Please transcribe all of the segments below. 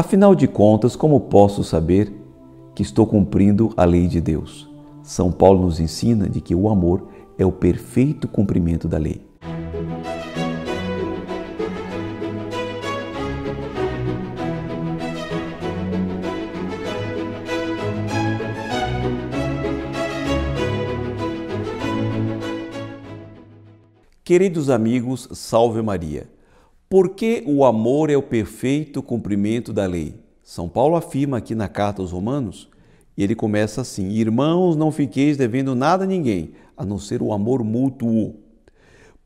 Afinal de contas, como posso saber que estou cumprindo a lei de Deus? São Paulo nos ensina de que o amor é o perfeito cumprimento da lei. Queridos amigos, salve Maria! Porque o amor é o perfeito cumprimento da lei. São Paulo afirma aqui na carta aos Romanos, e ele começa assim: Irmãos, não fiqueis devendo nada a ninguém, a não ser o amor mútuo.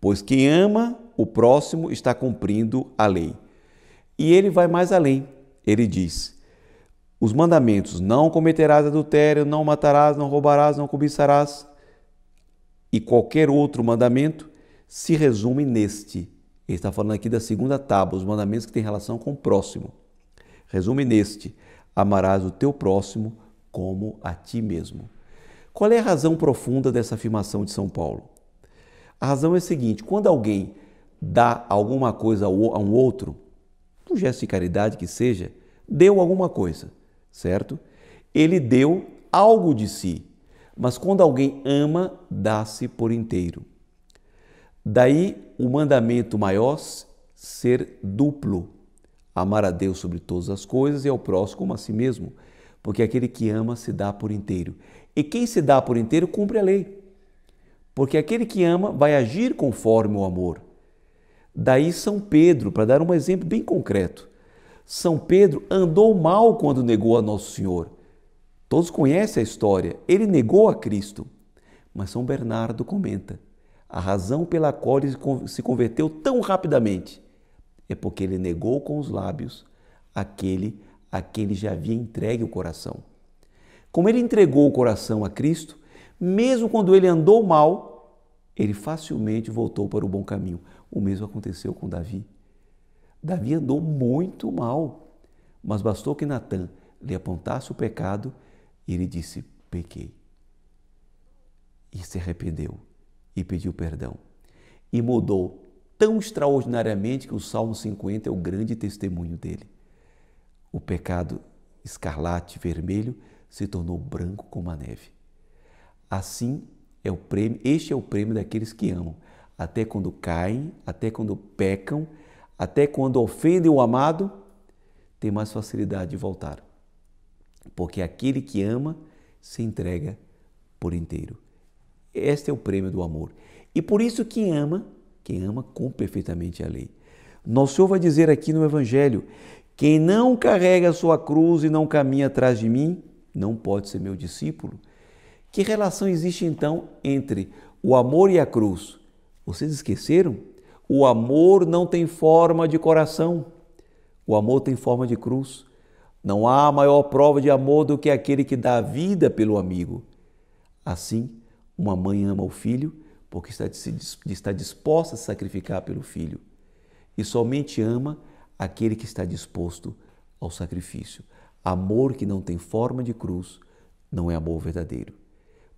Pois quem ama o próximo está cumprindo a lei. E ele vai mais além. Ele diz: Os mandamentos: não cometerás adultério, não matarás, não roubarás, não cobiçarás, e qualquer outro mandamento se resume neste: ele está falando aqui da segunda tábua, os mandamentos que têm relação com o próximo. Resume neste: amarás o teu próximo como a ti mesmo. Qual é a razão profunda dessa afirmação de São Paulo? A razão é a seguinte: quando alguém dá alguma coisa a um outro, um gesto de caridade que seja, deu alguma coisa, certo? Ele deu algo de si. Mas quando alguém ama, dá-se por inteiro. Daí o mandamento maior ser duplo: amar a Deus sobre todas as coisas e ao próximo como a si mesmo, porque aquele que ama se dá por inteiro. E quem se dá por inteiro cumpre a lei, porque aquele que ama vai agir conforme o amor. Daí São Pedro, para dar um exemplo bem concreto. São Pedro andou mal quando negou a Nosso Senhor. Todos conhecem a história. Ele negou a Cristo. Mas São Bernardo comenta: a razão pela qual ele se converteu tão rapidamente é porque ele negou com os lábios aquele a quem ele já havia entregue o coração. Como ele entregou o coração a Cristo, mesmo quando ele andou mal, ele facilmente voltou para o bom caminho. O mesmo aconteceu com Davi. Davi andou muito mal, mas bastou que Natan lhe apontasse o pecado e ele disse: Pequei. E se arrependeu e pediu perdão. E mudou tão extraordinariamente que o Salmo 50 é o grande testemunho dele. O pecado escarlate, vermelho, se tornou branco como a neve. Assim é o prêmio, este é o prêmio daqueles que amam, até quando caem, até quando pecam, até quando ofendem o amado, tem mais facilidade de voltar. Porque aquele que ama se entrega por inteiro. Este é o prêmio do amor. E por isso quem ama, quem ama cumpre perfeitamente a lei. Nosso Senhor vai dizer aqui no Evangelho: quem não carrega a sua cruz e não caminha atrás de mim, não pode ser meu discípulo. Que relação existe então entre o amor e a cruz? Vocês esqueceram? O amor não tem forma de coração. O amor tem forma de cruz. Não há maior prova de amor do que aquele que dá a vida pelo amigo. Assim, uma mãe ama o filho porque está, disposta a se sacrificar pelo filho. E somente ama aquele que está disposto ao sacrifício. Amor que não tem forma de cruz não é amor verdadeiro.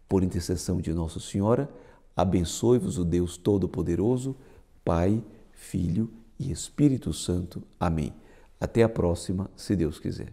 Por intercessão de Nossa Senhora, abençoe-vos o Deus Todo-Poderoso, Pai, Filho e Espírito Santo. Amém. Até a próxima, se Deus quiser.